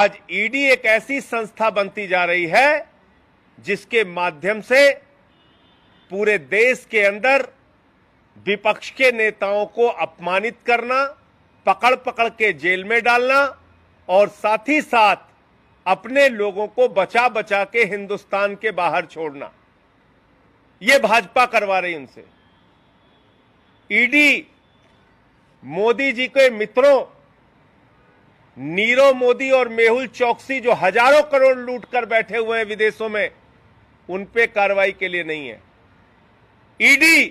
आज ईडी एक ऐसी संस्था बनती जा रही है जिसके माध्यम से पूरे देश के अंदर विपक्ष के नेताओं को अपमानित करना पकड़ पकड़ के जेल में डालना और साथ ही साथ अपने लोगों को बचा बचा के हिंदुस्तान के बाहर छोड़ना ये भाजपा करवा रही उनसे ईडी मोदी जी के मित्रों नीरव मोदी और मेहुल चौकसी जो हजारों करोड़ लूट कर बैठे हुए हैं विदेशों में उन पे कार्रवाई के लिए नहीं है ईडी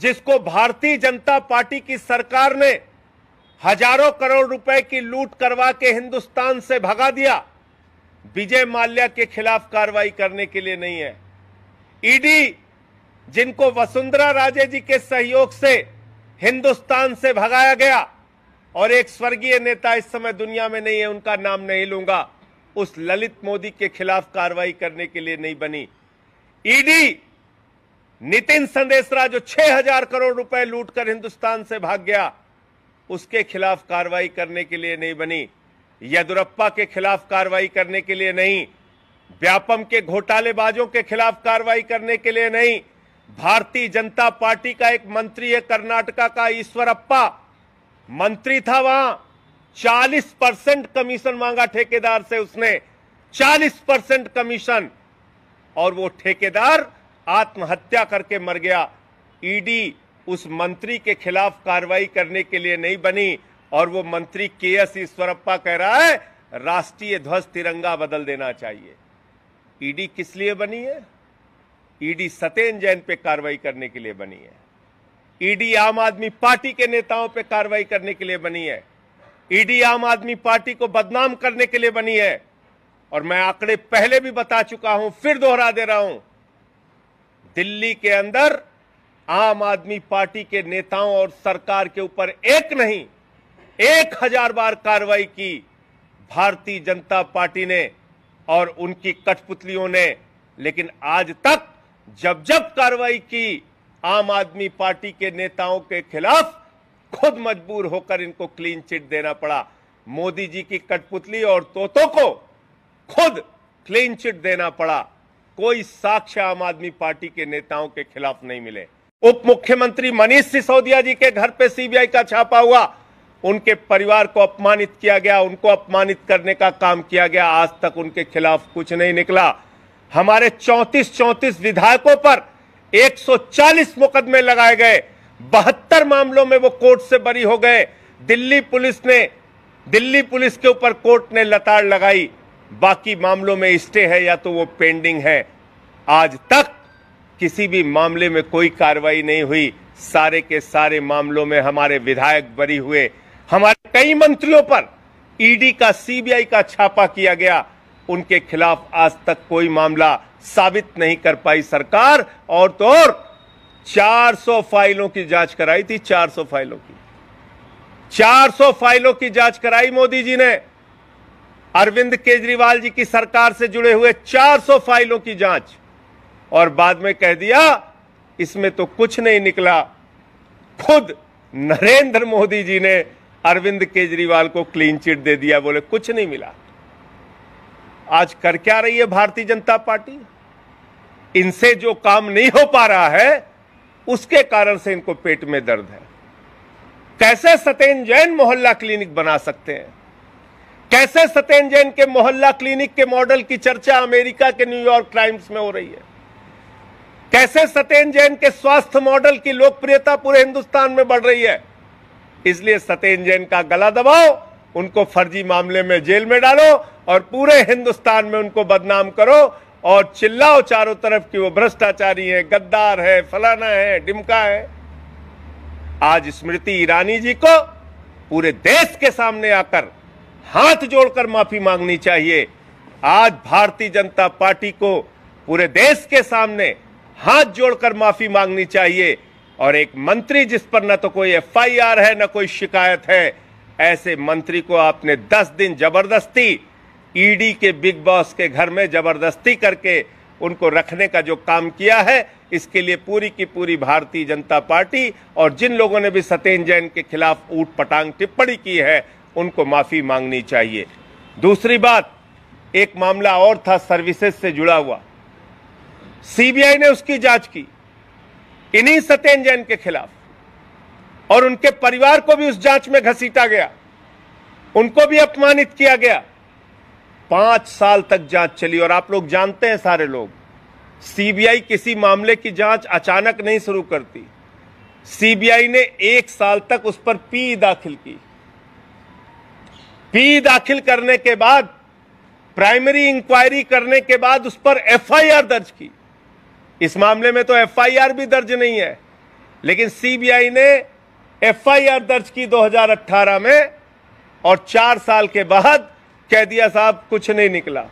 जिसको भारतीय जनता पार्टी की सरकार ने हजारों करोड़ रुपए की लूट करवा के हिंदुस्तान से भगा दिया विजय माल्या के खिलाफ कार्रवाई करने के लिए नहीं है ईडी जिनको वसुंधरा राजे जी के सहयोग से हिंदुस्तान से भगाया गया और एक स्वर्गीय नेता इस समय दुनिया में नहीं है उनका नाम नहीं लूंगा उस ललित मोदी के खिलाफ कार्रवाई करने के लिए नहीं बनी ईडी e नितिन संदेशरा जो 6000 करोड़ रुपए लूटकर हिंदुस्तान से भाग गया उसके खिलाफ कार्रवाई करने के लिए नहीं बनी येदुरप्पा के खिलाफ कार्रवाई करने के लिए नहीं व्यापम के घोटालेबाजों के खिलाफ कार्रवाई करने के लिए नहीं भारतीय जनता पार्टी का एक मंत्री है कर्नाटका का ईश्वरप्पा मंत्री था वहां 40 परसेंट कमीशन मांगा ठेकेदार से उसने 40 परसेंट कमीशन और वो ठेकेदार आत्महत्या करके मर गया ईडी उस मंत्री के खिलाफ कार्रवाई करने के लिए नहीं बनी और वो मंत्री के एस ईश्वरप्पा कह रहा है राष्ट्रीय ध्वज तिरंगा बदल देना चाहिए ईडी किस लिए बनी है ईडी सत्यन जैन पे कार्रवाई करने के लिए बनी है ईडी आम आदमी पार्टी के नेताओं पर कार्रवाई करने के लिए बनी है ईडी आम आदमी पार्टी को बदनाम करने के लिए बनी है और मैं आंकड़े पहले भी बता चुका हूं फिर दोहरा दे रहा हूं दिल्ली के अंदर आम आदमी पार्टी के नेताओं और सरकार के ऊपर एक नहीं एक हजार बार कार्रवाई की भारतीय जनता पार्टी ने और उनकी कठपुतलियों ने लेकिन आज तक जब जब कार्रवाई की आम आदमी पार्टी के नेताओं के खिलाफ खुद मजबूर होकर इनको क्लीन चिट देना पड़ा मोदी जी की कठपुतली और तोतों को खुद क्लीन चिट देना पड़ा कोई साक्ष्य आम आदमी पार्टी के नेताओं के खिलाफ नहीं मिले उप मुख्यमंत्री मनीष सिसोदिया जी के घर पे सीबीआई का छापा हुआ उनके परिवार को अपमानित किया गया उनको अपमानित करने का काम किया गया आज तक उनके खिलाफ कुछ नहीं निकला हमारे चौंतीस चौंतीस विधायकों पर 140 मुकदमे लगाए गए बहत्तर मामलों में वो कोर्ट से बरी हो गए दिल्ली पुलिस ने दिल्ली पुलिस के ऊपर कोर्ट ने लताड़ लगाई बाकी मामलों में स्टे है या तो वो पेंडिंग है आज तक किसी भी मामले में कोई कार्रवाई नहीं हुई सारे के सारे मामलों में हमारे विधायक बरी हुए हमारे कई मंत्रियों पर ईडी का सीबीआई का छापा किया गया उनके खिलाफ आज तक कोई मामला साबित नहीं कर पाई सरकार और तो और 400 फाइलों की जांच कराई थी 400 फाइलों की 400 फाइलों की जांच कराई मोदी जी ने अरविंद केजरीवाल जी की सरकार से जुड़े हुए 400 फाइलों की जांच और बाद में कह दिया इसमें तो कुछ नहीं निकला खुद नरेंद्र मोदी जी ने अरविंद केजरीवाल को क्लीन चिट दे दिया बोले कुछ नहीं मिला आज कर क्या रही है भारतीय जनता पार्टी इनसे जो काम नहीं हो पा रहा है उसके कारण से इनको पेट में दर्द है कैसे सत्यन जैन मोहल्ला क्लिनिक बना सकते हैं कैसे सत्यन जैन के मोहल्ला क्लिनिक के मॉडल की चर्चा अमेरिका के न्यूयॉर्क टाइम्स में हो रही है कैसे सत्यन जैन के स्वास्थ्य मॉडल की लोकप्रियता पूरे हिंदुस्तान में बढ़ रही है इसलिए सत्यन जैन का गला दबाओ उनको फर्जी मामले में जेल में डालो और पूरे हिंदुस्तान में उनको बदनाम करो और चिल्लाओ चारों तरफ कि वो भ्रष्टाचारी है गद्दार है फलाना है डिमका है आज स्मृति ईरानी जी को पूरे देश के सामने आकर हाथ जोड़कर माफी मांगनी चाहिए आज भारतीय जनता पार्टी को पूरे देश के सामने हाथ जोड़कर माफी मांगनी चाहिए और एक मंत्री जिस पर न तो कोई एफआईआर है न कोई शिकायत है ऐसे मंत्री को आपने 10 दिन जबरदस्ती ईडी के बिग बॉस के घर में जबरदस्ती करके उनको रखने का जो काम किया है इसके लिए पूरी की पूरी भारतीय जनता पार्टी और जिन लोगों ने भी सत्येंद्र जैन के खिलाफ ऊट पटांग टिप्पणी की है उनको माफी मांगनी चाहिए दूसरी बात एक मामला और था सर्विसेज से जुड़ा हुआ सीबीआई ने उसकी जांच की इन्हीं सत्येंद्र जैन के खिलाफ और उनके परिवार को भी उस जांच में घसीटा गया उनको भी अपमानित किया गया पांच साल तक जांच चली और आप लोग जानते हैं सारे लोग सीबीआई किसी मामले की जांच अचानक नहीं शुरू करती सीबीआई ने एक साल तक उस पर पी दाखिल की पी दाखिल करने के बाद प्राइमरी इंक्वायरी करने के बाद उस पर एफआईआर दर्ज की इस मामले में तो एफआईआर भी दर्ज नहीं है लेकिन सीबीआई ने एफआईआर दर्ज की 2018 में और चार साल के बाद कह दिया साहब कुछ नहीं निकला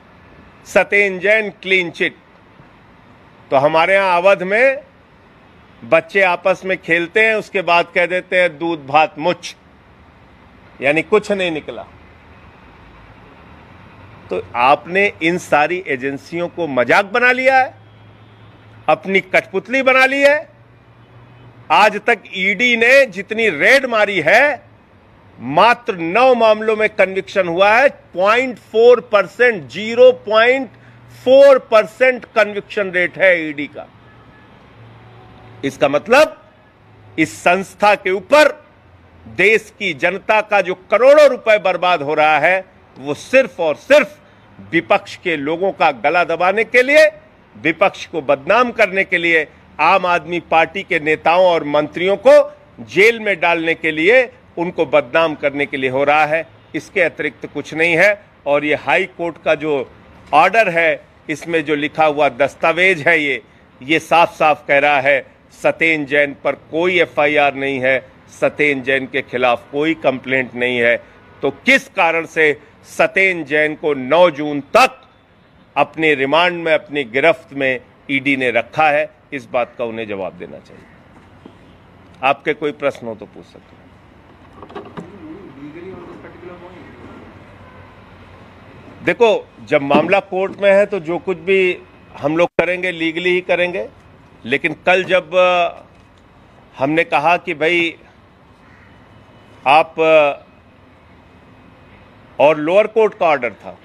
सत्यन जैन क्लीन चिट तो हमारे यहां अवध में बच्चे आपस में खेलते हैं उसके बाद कह देते हैं दूध भात मुछ यानी कुछ नहीं निकला तो आपने इन सारी एजेंसियों को मजाक बना लिया है अपनी कठपुतली बना ली है आज तक ईडी ने जितनी रेड मारी है मात्र नौ मामलों में कन्विक्शन हुआ है point four percent zero point four percent conviction rate है ईडी e का इसका मतलब इस संस्था के ऊपर देश की जनता का जो करोड़ों रुपए बर्बाद हो रहा है वो सिर्फ और सिर्फ विपक्ष के लोगों का गला दबाने के लिए विपक्ष को बदनाम करने के लिए आम आदमी पार्टी के नेताओं और मंत्रियों को जेल में डालने के लिए उनको बदनाम करने के लिए हो रहा है इसके अतिरिक्त कुछ नहीं है और ये हाई कोर्ट का जो ऑर्डर है इसमें जो लिखा हुआ दस्तावेज है ये ये साफ साफ कह रहा है सत्येन जैन पर कोई एफआईआर नहीं है सत्येन जैन के खिलाफ कोई कंप्लेंट नहीं है तो किस कारण से सत्येन जैन को 9 जून तक अपने रिमांड में अपनी गिरफ्त में ईडी ने रखा है इस बात का उन्हें जवाब देना चाहिए आपके कोई प्रश्न हो तो पूछ सकते देखो जब मामला कोर्ट में है तो जो कुछ भी हम लोग करेंगे लीगली ही करेंगे लेकिन कल जब हमने कहा कि भाई आप और लोअर कोर्ट का ऑर्डर था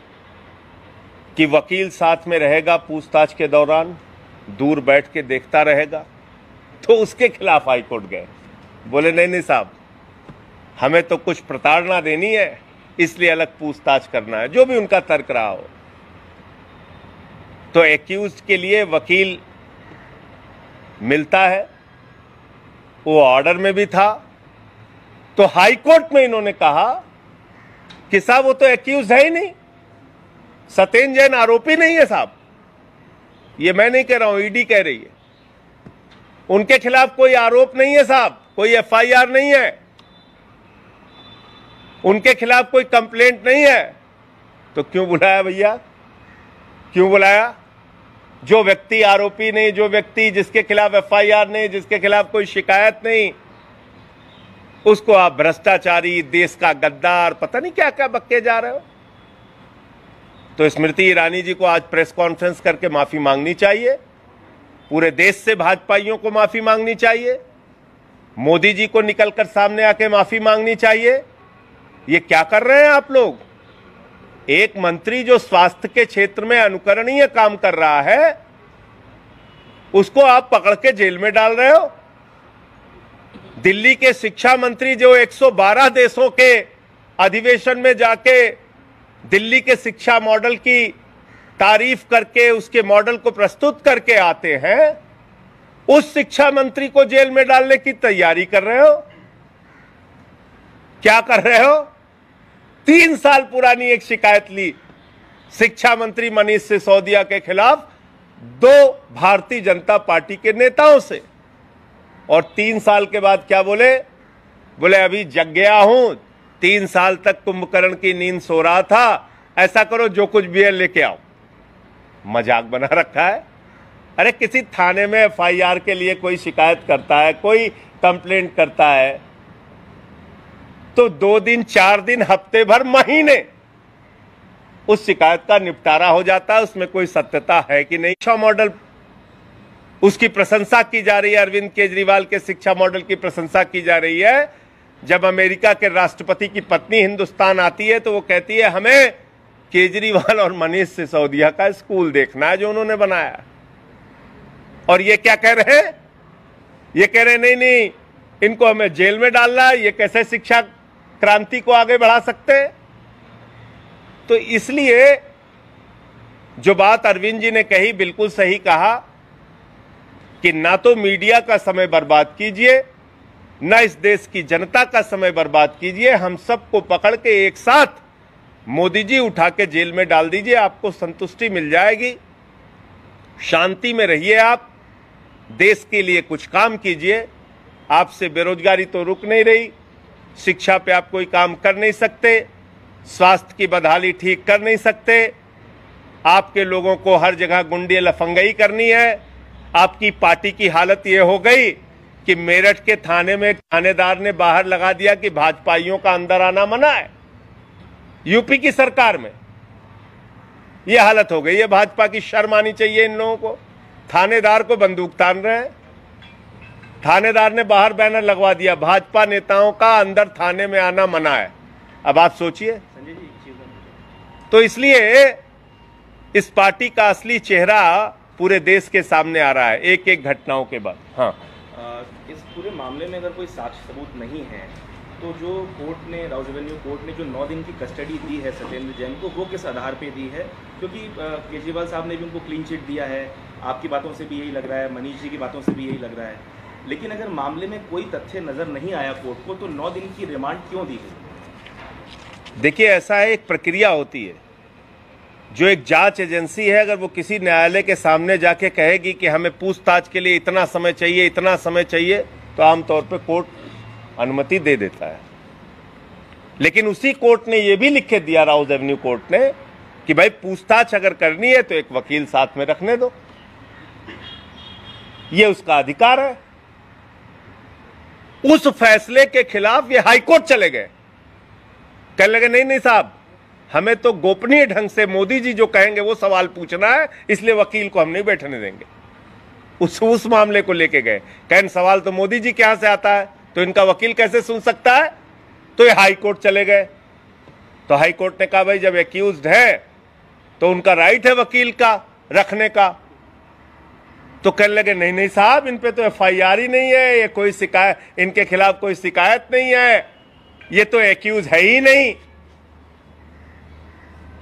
कि वकील साथ में रहेगा पूछताछ के दौरान दूर बैठ के देखता रहेगा तो उसके खिलाफ हाई कोर्ट गए बोले नहीं नहीं साहब हमें तो कुछ प्रताड़ना देनी है इसलिए अलग पूछताछ करना है जो भी उनका तर्क रहा हो तो एक्यूज के लिए वकील मिलता है वो ऑर्डर में भी था तो हाई कोर्ट में इन्होंने कहा कि साहब वो तो एक्यूज है ही नहीं सत्यन जैन आरोपी नहीं है साहब ये मैं नहीं कह रहा हूं ईडी e कह रही है उनके खिलाफ कोई आरोप नहीं है साहब कोई एफआईआर नहीं है उनके खिलाफ कोई कंप्लेंट नहीं है तो क्यों बुलाया भैया क्यों बुलाया जो व्यक्ति आरोपी नहीं जो व्यक्ति जिसके खिलाफ एफआईआर नहीं जिसके खिलाफ कोई शिकायत नहीं उसको आप भ्रष्टाचारी देश का गद्दार पता नहीं क्या क्या बक्के जा रहे हो तो स्मृति ईरानी जी को आज प्रेस कॉन्फ्रेंस करके माफी मांगनी चाहिए पूरे देश से भाजपाइयों को माफी मांगनी चाहिए मोदी जी को निकलकर सामने आके माफी मांगनी चाहिए ये क्या कर रहे हैं आप लोग एक मंत्री जो स्वास्थ्य के क्षेत्र में अनुकरणीय काम कर रहा है उसको आप पकड़ के जेल में डाल रहे हो दिल्ली के शिक्षा मंत्री जो 112 देशों के अधिवेशन में जाके दिल्ली के शिक्षा मॉडल की तारीफ करके उसके मॉडल को प्रस्तुत करके आते हैं उस शिक्षा मंत्री को जेल में डालने की तैयारी कर रहे हो क्या कर रहे हो तीन साल पुरानी एक शिकायत ली शिक्षा मंत्री मनीष सिसोदिया के खिलाफ दो भारतीय जनता पार्टी के नेताओं से और तीन साल के बाद क्या बोले बोले अभी जग गया हूं तीन साल तक कुंभकर्ण की नींद सो रहा था ऐसा करो जो कुछ भी है लेके आओ मजाक बना रखा है अरे किसी थाने में एफआईआर के लिए कोई शिकायत करता है कोई कंप्लेंट करता है तो दो दिन चार दिन हफ्ते भर महीने उस शिकायत का निपटारा हो जाता है उसमें कोई सत्यता है कि नहीं शिक्षा मॉडल उसकी प्रशंसा की जा रही है अरविंद केजरीवाल के शिक्षा मॉडल की प्रशंसा की जा रही है जब अमेरिका के राष्ट्रपति की पत्नी हिंदुस्तान आती है तो वो कहती है हमें केजरीवाल और मनीष सिसोदिया का स्कूल देखना है जो उन्होंने बनाया और ये क्या कह रहे हैं ये कह रहे नहीं नहीं इनको हमें जेल में डालना है ये कैसे शिक्षा क्रांति को आगे बढ़ा सकते तो इसलिए जो बात अरविंद जी ने कही बिल्कुल सही कहा कि ना तो मीडिया का समय बर्बाद कीजिए ना इस देश की जनता का समय बर्बाद कीजिए हम सबको पकड़ के एक साथ मोदी जी उठा के जेल में डाल दीजिए आपको संतुष्टि मिल जाएगी शांति में रहिए आप देश के लिए कुछ काम कीजिए आपसे बेरोजगारी तो रुक नहीं रही शिक्षा पे आप कोई काम कर नहीं सकते स्वास्थ्य की बदहाली ठीक कर नहीं सकते आपके लोगों को हर जगह गुंडी लफंगई करनी है आपकी पार्टी की हालत ये हो गई कि मेरठ के थाने में थानेदार ने बाहर लगा दिया कि भाजपाइयों का अंदर आना मना है यूपी की सरकार में यह हालत हो गई है भाजपा की शर्म आनी चाहिए इन लोगों को थानेदार को बंदूक तान रहे हैं थानेदार ने बाहर बैनर लगवा दिया भाजपा नेताओं का अंदर थाने में आना मना है अब आप सोचिए तो इसलिए इस पार्टी का असली चेहरा पूरे देश के सामने आ रहा है एक एक घटनाओं के बाद हाँ इस पूरे मामले में अगर कोई साक्ष्य सबूत नहीं है तो जो कोर्ट ने राउज रेवेन्यू कोर्ट ने जो नौ दिन की कस्टडी दी है सत्येंद्र जैन को वो किस आधार पे दी है क्योंकि केजरीवाल साहब ने भी उनको क्लीन चिट दिया है आपकी बातों से भी यही लग रहा है मनीष जी की बातों से भी यही लग रहा है लेकिन अगर मामले में कोई तथ्य नज़र नहीं आया कोर्ट को तो नौ दिन की रिमांड क्यों दी गई देखिए ऐसा है एक प्रक्रिया होती है जो एक जांच एजेंसी है अगर वो किसी न्यायालय के सामने जाके कहेगी कि हमें पूछताछ के लिए इतना समय चाहिए इतना समय चाहिए तो आमतौर पर कोर्ट अनुमति दे देता है लेकिन उसी कोर्ट ने यह भी लिख के दिया राउस एवेन्यू कोर्ट ने कि भाई पूछताछ अगर करनी है तो एक वकील साथ में रखने दो ये उसका अधिकार है उस फैसले के खिलाफ ये हाईकोर्ट चले गए कहने लगे नहीं नहीं साहब हमें तो गोपनीय ढंग से मोदी जी जो कहेंगे वो सवाल पूछना है इसलिए वकील को हम नहीं बैठने देंगे उस उस मामले को लेके गए कहन सवाल तो मोदी जी के यहां से आता है तो इनका वकील कैसे सुन सकता है तो ये हाईकोर्ट चले गए तो हाईकोर्ट ने कहा भाई जब एक्यूज है तो उनका राइट है वकील का रखने का तो कहने लगे नहीं नहीं साहब इन पे तो एफआईआर ही नहीं है ये कोई शिकायत इनके खिलाफ कोई शिकायत नहीं है ये तो एक्यूज है ही नहीं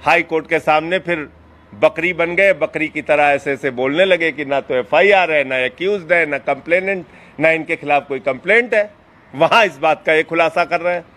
हाई कोर्ट के सामने फिर बकरी बन गए बकरी की तरह ऐसे ऐसे बोलने लगे कि ना तो एफ आई आर है ना एक्यूज है ना कंप्लेनेंट ना इनके खिलाफ कोई कंप्लेंट है वहां इस बात का ये खुलासा कर रहे हैं